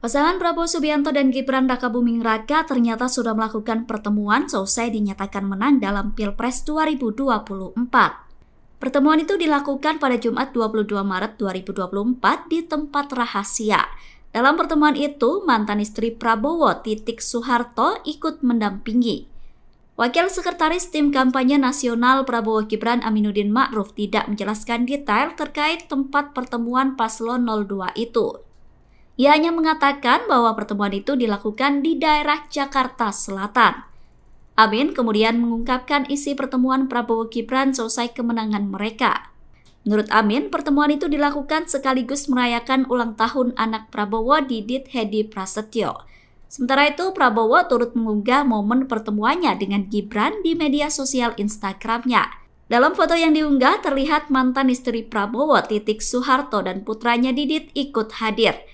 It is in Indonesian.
Pasangan Prabowo Subianto dan Gibran Rakabuming Raka ternyata sudah melakukan pertemuan selesai dinyatakan menang dalam Pilpres 2024. Pertemuan itu dilakukan pada Jumat 22 Maret 2024 di tempat rahasia. Dalam pertemuan itu, mantan istri Prabowo Titik Soeharto ikut mendampingi. Wakil Sekretaris Tim Kampanye Nasional Prabowo Gibran Aminuddin Ma'ruf tidak menjelaskan detail terkait tempat pertemuan Paslon 02 itu. Ia hanya mengatakan bahwa pertemuan itu dilakukan di daerah Jakarta Selatan. Amin kemudian mengungkapkan isi pertemuan Prabowo Gibran selesai kemenangan mereka. Menurut Amin, pertemuan itu dilakukan sekaligus merayakan ulang tahun anak Prabowo Didit Hedi Prasetyo. Sementara itu, Prabowo turut mengunggah momen pertemuannya dengan Gibran di media sosial Instagramnya. Dalam foto yang diunggah terlihat mantan istri Prabowo Titik Soeharto dan putranya Didit ikut hadir.